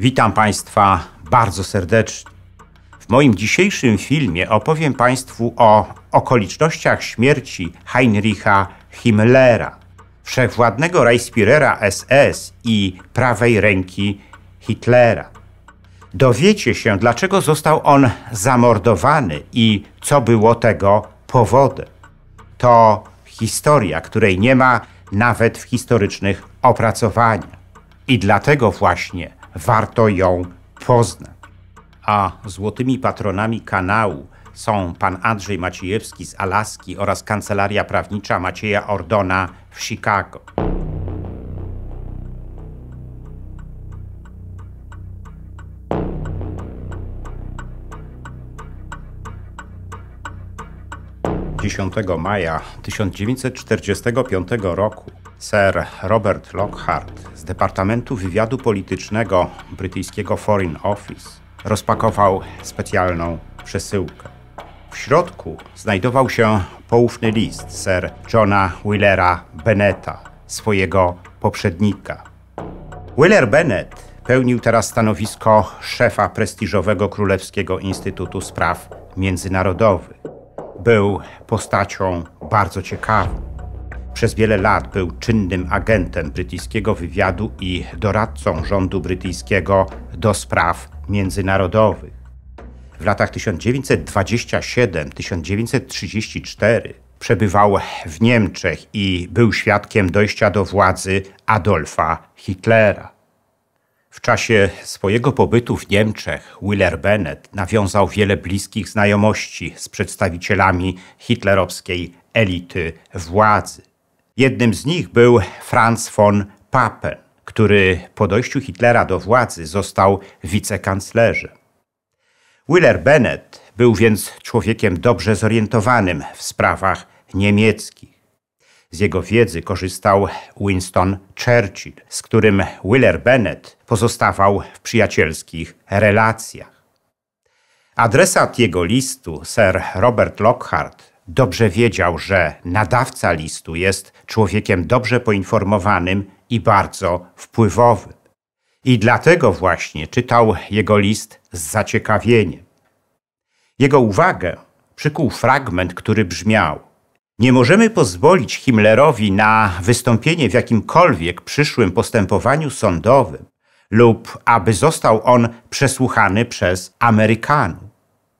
Witam Państwa bardzo serdecznie. W moim dzisiejszym filmie opowiem Państwu o okolicznościach śmierci Heinricha Himmlera, wszechwładnego Reichsführera SS i prawej ręki Hitlera. Dowiecie się, dlaczego został on zamordowany i co było tego powodem. To historia, której nie ma nawet w historycznych opracowaniach. I dlatego właśnie warto ją poznać. A złotymi patronami kanału są pan Andrzej Maciejewski z Alaski oraz kancelaria prawnicza Macieja Ordona w Chicago. Dziesiątego maja 1945 roku Sir Robert Lockhart z Departamentu Wywiadu Politycznego brytyjskiego Foreign Office rozpakował specjalną przesyłkę. W środku znajdował się poufny list Sir Johna Willera Benneta, swojego poprzednika. Willer Bennett pełnił teraz stanowisko szefa prestiżowego Królewskiego Instytutu Spraw Międzynarodowych. Był postacią bardzo ciekawą. Przez wiele lat był czynnym agentem brytyjskiego wywiadu i doradcą rządu brytyjskiego do spraw międzynarodowych. W latach 1927-1934 przebywał w Niemczech i był świadkiem dojścia do władzy Adolfa Hitlera. W czasie swojego pobytu w Niemczech Willer Bennett nawiązał wiele bliskich znajomości z przedstawicielami hitlerowskiej elity władzy. Jednym z nich był Franz von Papen, który po dojściu Hitlera do władzy został wicekanclerzem. Willer Bennett był więc człowiekiem dobrze zorientowanym w sprawach niemieckich. Z jego wiedzy korzystał Winston Churchill, z którym Willer Bennett pozostawał w przyjacielskich relacjach. Adresat jego listu, sir Robert Lockhart, dobrze wiedział, że nadawca listu jest człowiekiem dobrze poinformowanym i bardzo wpływowym. I dlatego właśnie czytał jego list z zaciekawieniem. Jego uwagę przykuł fragment, który brzmiał: Nie możemy pozwolić Himmlerowi na wystąpienie w jakimkolwiek przyszłym postępowaniu sądowym lub aby został on przesłuchany przez Amerykanów.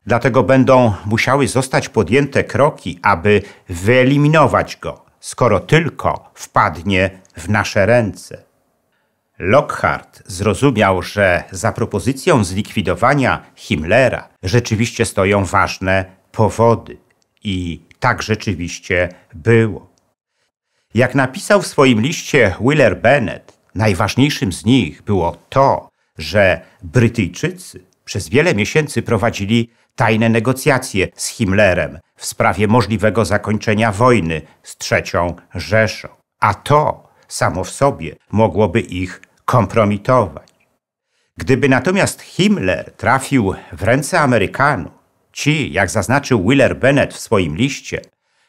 Dlatego będą musiały zostać podjęte kroki, aby wyeliminować go, skoro tylko wpadnie w nasze ręce. Lockhart zrozumiał, że za propozycją zlikwidowania Himmlera rzeczywiście stoją ważne powody. I tak rzeczywiście było. Jak napisał w swoim liście Willer Bennett, najważniejszym z nich było to, że Brytyjczycy przez wiele miesięcy prowadzili tajne negocjacje z Himmlerem w sprawie możliwego zakończenia wojny z trzecią Rzeszą. A to samo w sobie mogłoby ich kompromitować. Gdyby natomiast Himmler trafił w ręce Amerykanów, ci, jak zaznaczył Willer Bennett w swoim liście,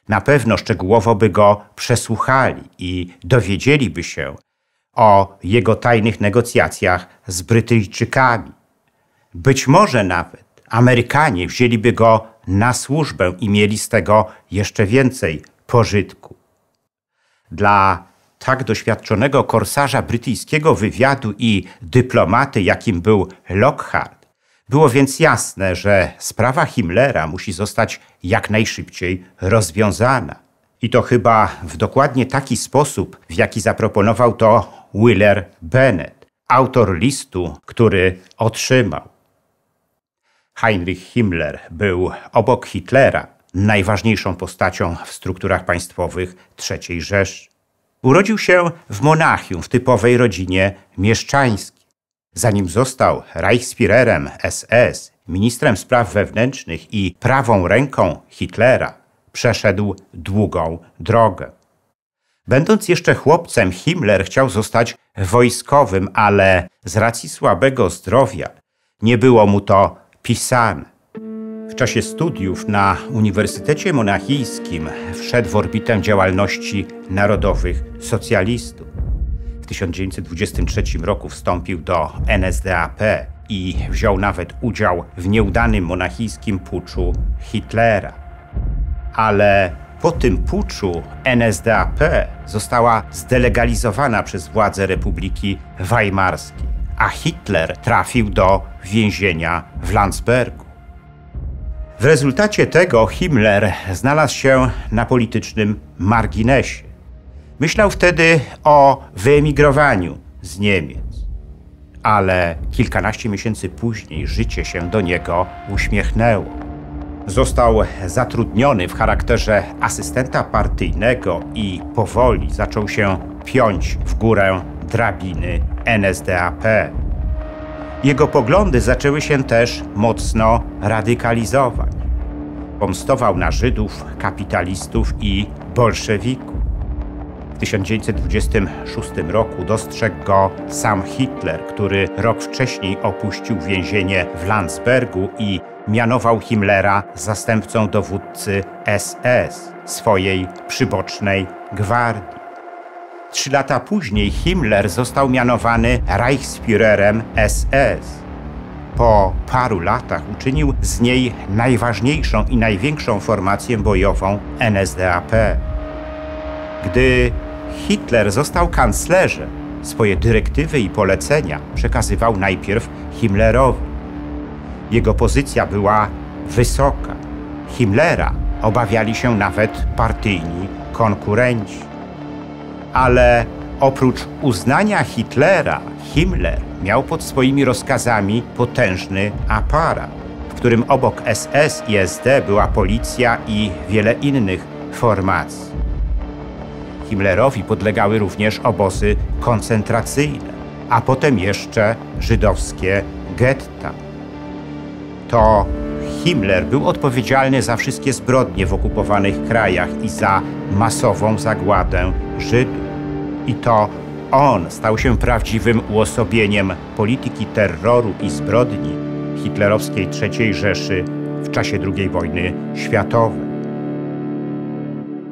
na pewno szczegółowo by go przesłuchali i dowiedzieliby się o jego tajnych negocjacjach z Brytyjczykami. Być może nawet Amerykanie wzięliby go na służbę i mieli z tego jeszcze więcej pożytku. Dla tak doświadczonego korsarza brytyjskiego wywiadu i dyplomaty, jakim był Lockhart, było więc jasne, że sprawa Himmlera musi zostać jak najszybciej rozwiązana. I to chyba w dokładnie taki sposób, w jaki zaproponował to Willer Bennett, autor listu, który otrzymał. Heinrich Himmler był obok Hitlera najważniejszą postacią w strukturach państwowych III Rzeszy. Urodził się w Monachium w typowej rodzinie mieszczańskiej. Zanim został Reichsführerem SS, ministrem spraw wewnętrznych i prawą ręką Hitlera, przeszedł długą drogę. Będąc jeszcze chłopcem, Himmler chciał zostać wojskowym, ale z racji słabego zdrowia nie było mu to pisane. W czasie studiów na Uniwersytecie Monachijskim wszedł w orbitę działalności narodowych socjalistów. W 1923 roku wstąpił do NSDAP i wziął nawet udział w nieudanym monachijskim puczu Hitlera. Ale po tym puczu NSDAP została zdelegalizowana przez władze Republiki Weimarskiej a Hitler trafił do więzienia w Landsbergu. W rezultacie tego Himmler znalazł się na politycznym marginesie. Myślał wtedy o wyemigrowaniu z Niemiec, ale kilkanaście miesięcy później życie się do niego uśmiechnęło. Został zatrudniony w charakterze asystenta partyjnego i powoli zaczął się piąć w górę drabiny NSDAP. Jego poglądy zaczęły się też mocno radykalizować. Pomstował na Żydów, kapitalistów i bolszewików. W 1926 roku dostrzegł go sam Hitler, który rok wcześniej opuścił więzienie w Landsbergu i mianował Himmlera zastępcą dowódcy SS, swojej przybocznej gwardii. Trzy lata później Himmler został mianowany Reichsführerem SS. Po paru latach uczynił z niej najważniejszą i największą formację bojową NSDAP. Gdy Hitler został kanclerzem, swoje dyrektywy i polecenia przekazywał najpierw Himmlerowi. Jego pozycja była wysoka. Himmlera obawiali się nawet partyjni konkurenci ale oprócz uznania Hitlera, Himmler miał pod swoimi rozkazami potężny aparat, w którym obok SS i SD była policja i wiele innych formacji. Himmlerowi podlegały również obozy koncentracyjne, a potem jeszcze żydowskie getta. To Himmler był odpowiedzialny za wszystkie zbrodnie w okupowanych krajach i za masową zagładę Żydów i to on stał się prawdziwym uosobieniem polityki terroru i zbrodni hitlerowskiej III Rzeszy w czasie II wojny światowej.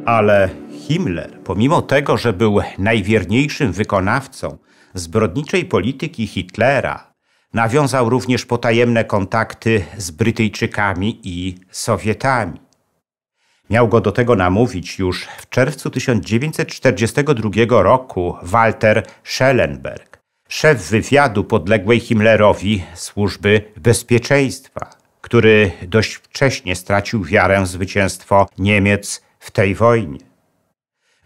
Ale Himmler, pomimo tego, że był najwierniejszym wykonawcą zbrodniczej polityki Hitlera, nawiązał również potajemne kontakty z Brytyjczykami i Sowietami. Miał go do tego namówić już w czerwcu 1942 roku Walter Schellenberg, szef wywiadu podległej Himmlerowi służby bezpieczeństwa, który dość wcześnie stracił wiarę w zwycięstwo Niemiec w tej wojnie.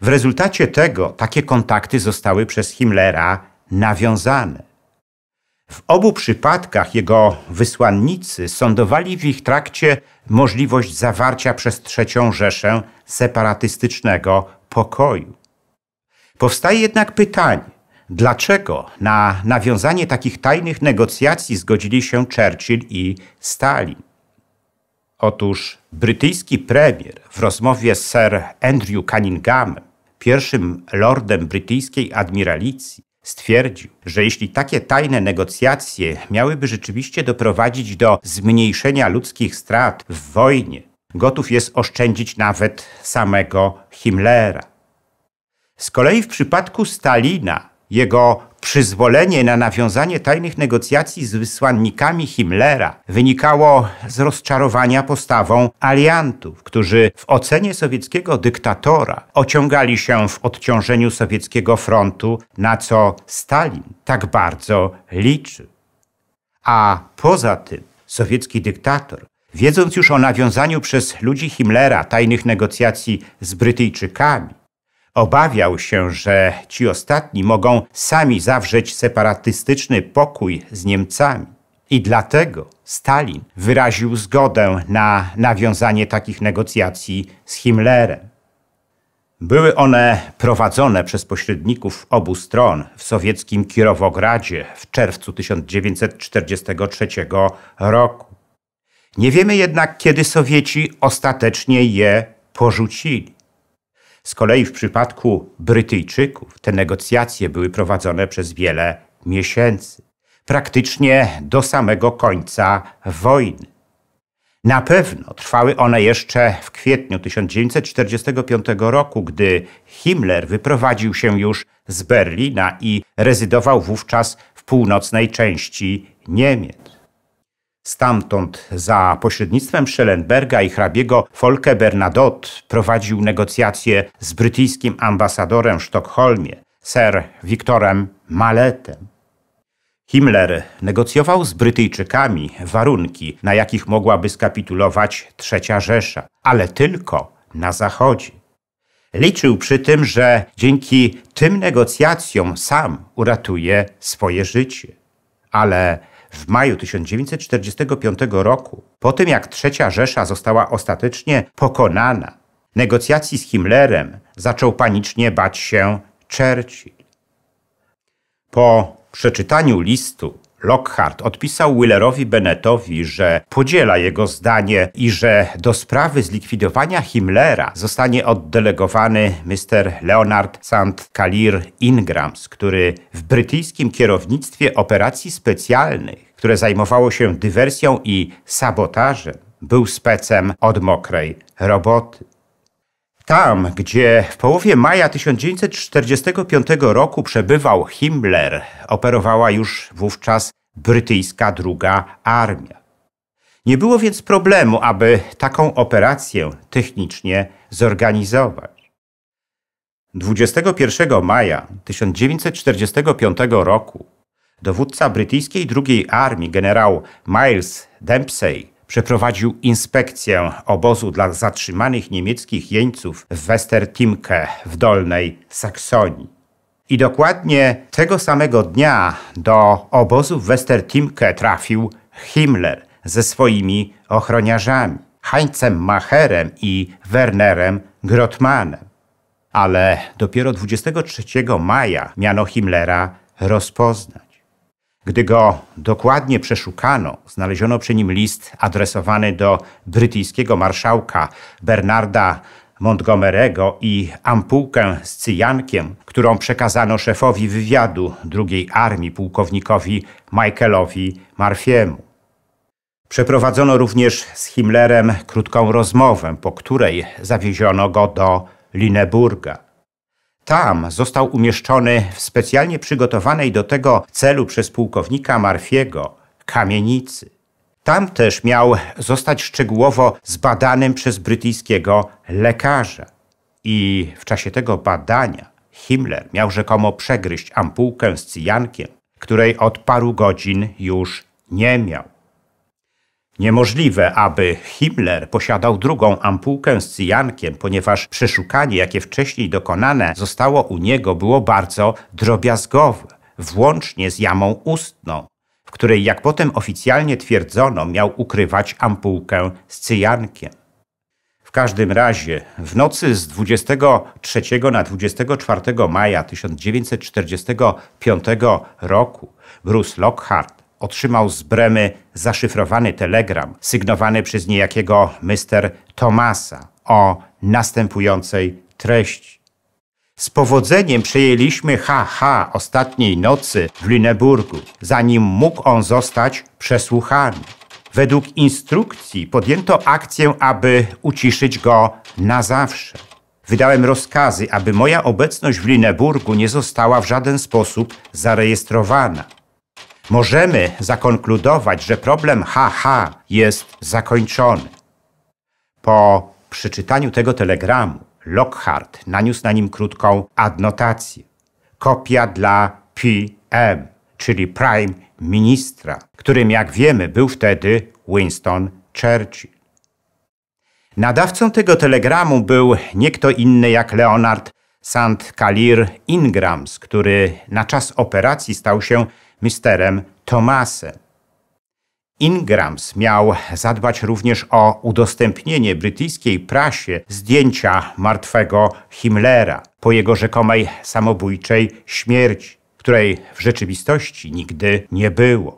W rezultacie tego takie kontakty zostały przez Himmlera nawiązane. W obu przypadkach jego wysłannicy sądowali w ich trakcie możliwość zawarcia przez trzecią Rzeszę separatystycznego pokoju. Powstaje jednak pytanie, dlaczego na nawiązanie takich tajnych negocjacji zgodzili się Churchill i Stalin? Otóż brytyjski premier w rozmowie z Sir Andrew Cunninghamem, pierwszym lordem brytyjskiej admiralicji, Stwierdził, że jeśli takie tajne negocjacje miałyby rzeczywiście doprowadzić do zmniejszenia ludzkich strat w wojnie, gotów jest oszczędzić nawet samego Himmlera. Z kolei w przypadku Stalina jego przyzwolenie na nawiązanie tajnych negocjacji z wysłannikami Himmlera wynikało z rozczarowania postawą aliantów, którzy w ocenie sowieckiego dyktatora ociągali się w odciążeniu sowieckiego frontu, na co Stalin tak bardzo liczy. A poza tym sowiecki dyktator Wiedząc już o nawiązaniu przez ludzi Himmlera tajnych negocjacji z Brytyjczykami, Obawiał się, że ci ostatni mogą sami zawrzeć separatystyczny pokój z Niemcami. I dlatego Stalin wyraził zgodę na nawiązanie takich negocjacji z Himmlerem. Były one prowadzone przez pośredników obu stron w sowieckim Kirowogradzie w czerwcu 1943 roku. Nie wiemy jednak, kiedy Sowieci ostatecznie je porzucili. Z kolei w przypadku Brytyjczyków te negocjacje były prowadzone przez wiele miesięcy, praktycznie do samego końca wojny. Na pewno trwały one jeszcze w kwietniu 1945 roku, gdy Himmler wyprowadził się już z Berlina i rezydował wówczas w północnej części Niemiec. Stamtąd za pośrednictwem Schellenberga i hrabiego Folke Bernadotte prowadził negocjacje z brytyjskim ambasadorem w Sztokholmie, Sir Wiktorem Maletem. Himmler negocjował z Brytyjczykami warunki, na jakich mogłaby skapitulować Trzecia Rzesza, ale tylko na Zachodzie. Liczył przy tym, że dzięki tym negocjacjom sam uratuje swoje życie. Ale w maju 1945 roku, po tym jak Trzecia Rzesza została ostatecznie pokonana, negocjacji z Himmlerem zaczął panicznie bać się Churchill. Po przeczytaniu listu Lockhart odpisał Willerowi Bennettowi, że podziela jego zdanie i że do sprawy zlikwidowania Himmlera zostanie oddelegowany mr Leonard St. Calir Ingrams, który w brytyjskim kierownictwie operacji specjalnych, które zajmowało się dywersją i sabotażem, był specem od mokrej roboty. Tam, gdzie w połowie maja 1945 roku przebywał Himmler, operowała już wówczas brytyjska druga armia. Nie było więc problemu, aby taką operację technicznie zorganizować. 21 maja 1945 roku dowódca brytyjskiej drugiej armii generał Miles Dempsey przeprowadził inspekcję obozu dla zatrzymanych niemieckich jeńców w Westertimke w Dolnej Saksonii. I dokładnie tego samego dnia do obozu w Westertimke trafił Himmler ze swoimi ochroniarzami, Heinzem Macherem i Wernerem Grotmanem. Ale dopiero 23 maja miano Himmlera rozpoznać. Gdy go dokładnie przeszukano, znaleziono przy nim list adresowany do brytyjskiego marszałka Bernarda Montgomery'ego i ampułkę z cyjankiem, którą przekazano szefowi wywiadu drugiej armii pułkownikowi Michaelowi Marfiemu. Przeprowadzono również z Himmlerem krótką rozmowę, po której zawieziono go do Lineburga tam został umieszczony w specjalnie przygotowanej do tego celu przez pułkownika Marfiego kamienicy. Tam też miał zostać szczegółowo zbadanym przez brytyjskiego lekarza. I w czasie tego badania Himmler miał rzekomo przegryźć ampułkę z cyjankiem, której od paru godzin już nie miał. Niemożliwe, aby Himmler posiadał drugą ampułkę z cyjankiem, ponieważ przeszukanie, jakie wcześniej dokonane zostało u niego, było bardzo drobiazgowe, włącznie z jamą ustną, w której, jak potem oficjalnie twierdzono, miał ukrywać ampułkę z cyjankiem. W każdym razie w nocy z 23 na 24 maja 1945 roku Bruce Lockhart otrzymał z Bremy zaszyfrowany telegram sygnowany przez niejakiego mister Tomasa o następującej treści. Z powodzeniem przejęliśmy HH ostatniej nocy w Lüneburgu, zanim mógł on zostać przesłuchany. Według instrukcji podjęto akcję, aby uciszyć go na zawsze. Wydałem rozkazy, aby moja obecność w Lineburgu nie została w żaden sposób zarejestrowana możemy zakonkludować, że problem HH jest zakończony. Po przeczytaniu tego telegramu Lockhart naniósł na nim krótką adnotację. Kopia dla PM, czyli prime ministra, którym jak wiemy był wtedy Winston Churchill. Nadawcą tego telegramu był nie kto inny jak Leonard St. Calir Ingrams, który na czas operacji stał się misterem Tomasem. Ingrams miał zadbać również o udostępnienie brytyjskiej prasie zdjęcia martwego Himmlera po jego rzekomej samobójczej śmierci, której w rzeczywistości nigdy nie było.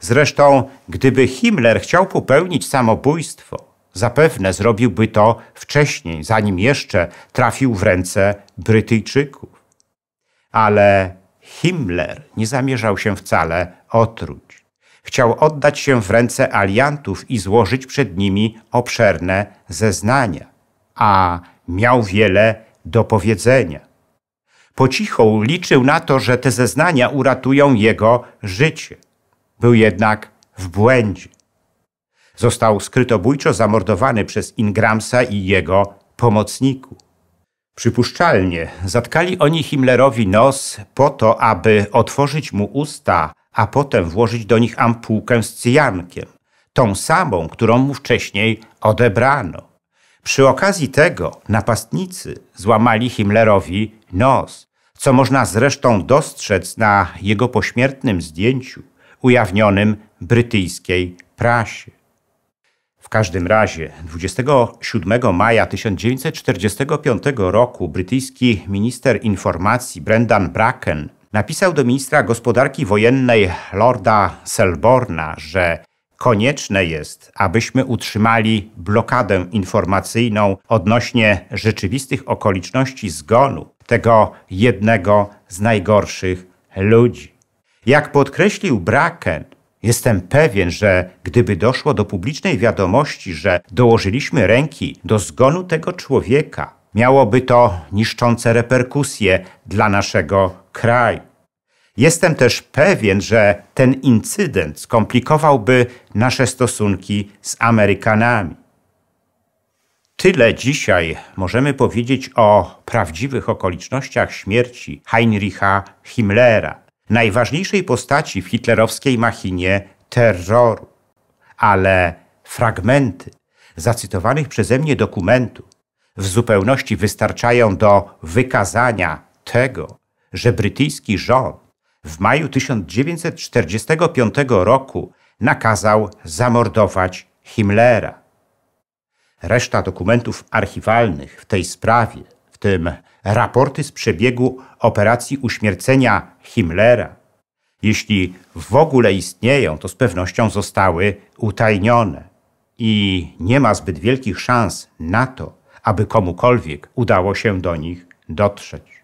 Zresztą, gdyby Himmler chciał popełnić samobójstwo, zapewne zrobiłby to wcześniej, zanim jeszcze trafił w ręce Brytyjczyków. Ale Himmler nie zamierzał się wcale otruć. Chciał oddać się w ręce aliantów i złożyć przed nimi obszerne zeznania, a miał wiele do powiedzenia. Po cichu liczył na to, że te zeznania uratują jego życie. Był jednak w błędzie. Został skrytobójczo zamordowany przez Ingramsa i jego pomocników. Przypuszczalnie zatkali oni Himmlerowi nos po to, aby otworzyć mu usta, a potem włożyć do nich ampułkę z cyjankiem, tą samą, którą mu wcześniej odebrano. Przy okazji tego napastnicy złamali Himmlerowi nos, co można zresztą dostrzec na jego pośmiertnym zdjęciu ujawnionym brytyjskiej prasie. W każdym razie 27 maja 1945 roku brytyjski minister informacji Brendan Bracken napisał do ministra gospodarki wojennej Lorda Selborna, że konieczne jest, abyśmy utrzymali blokadę informacyjną odnośnie rzeczywistych okoliczności zgonu tego jednego z najgorszych ludzi. Jak podkreślił Bracken, Jestem pewien, że gdyby doszło do publicznej wiadomości, że dołożyliśmy ręki do zgonu tego człowieka, miałoby to niszczące reperkusje dla naszego kraju. Jestem też pewien, że ten incydent skomplikowałby nasze stosunki z Amerykanami. Tyle dzisiaj możemy powiedzieć o prawdziwych okolicznościach śmierci Heinricha Himmlera najważniejszej postaci w hitlerowskiej machinie terroru. Ale fragmenty zacytowanych przeze mnie dokumentów w zupełności wystarczają do wykazania tego, że brytyjski rząd w maju 1945 roku nakazał zamordować Himmlera. Reszta dokumentów archiwalnych w tej sprawie w tym raporty z przebiegu operacji uśmiercenia Himmlera, jeśli w ogóle istnieją, to z pewnością zostały utajnione i nie ma zbyt wielkich szans na to, aby komukolwiek udało się do nich dotrzeć.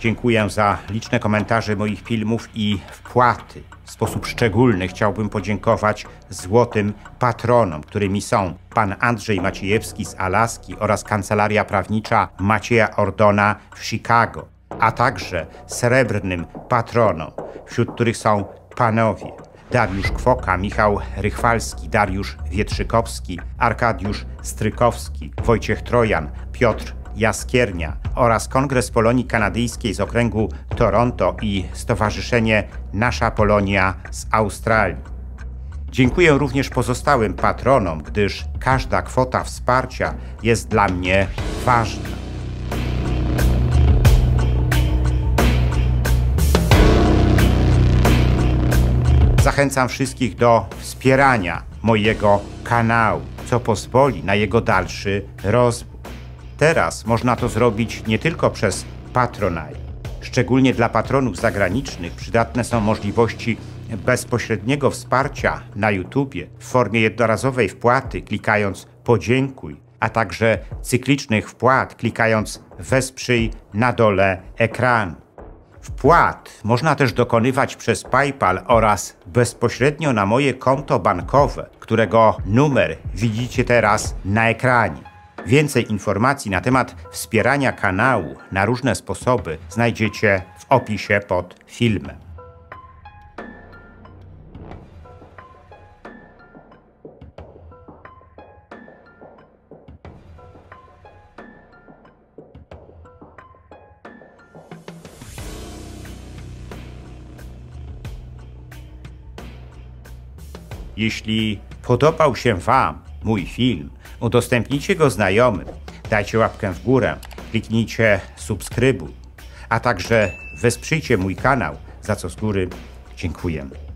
Dziękuję za liczne komentarze moich filmów i wpłaty. W sposób szczególny chciałbym podziękować złotym patronom, którymi są pan Andrzej Maciejewski z Alaski oraz kancelaria prawnicza Macieja Ordona w Chicago, a także srebrnym patronom, wśród których są panowie Dariusz Kwoka, Michał Rychwalski, Dariusz Wietrzykowski, Arkadiusz Strykowski, Wojciech Trojan, Piotr Jaskiernia oraz Kongres Polonii Kanadyjskiej z okręgu Toronto i Stowarzyszenie Nasza Polonia z Australii. Dziękuję również pozostałym patronom, gdyż każda kwota wsparcia jest dla mnie ważna. Zachęcam wszystkich do wspierania mojego kanału, co pozwoli na jego dalszy rozwój. Teraz można to zrobić nie tylko przez Patronite. Szczególnie dla patronów zagranicznych przydatne są możliwości bezpośredniego wsparcia na YouTubie w formie jednorazowej wpłaty klikając podziękuj, a także cyklicznych wpłat klikając wesprzyj na dole ekranu. Wpłat można też dokonywać przez PayPal oraz bezpośrednio na moje konto bankowe, którego numer widzicie teraz na ekranie. Więcej informacji na temat wspierania kanału na różne sposoby znajdziecie w opisie pod filmem. Jeśli podobał się Wam mój film. Udostępnijcie go znajomym, dajcie łapkę w górę, kliknijcie subskrybuj, a także wesprzyjcie mój kanał, za co z góry dziękuję.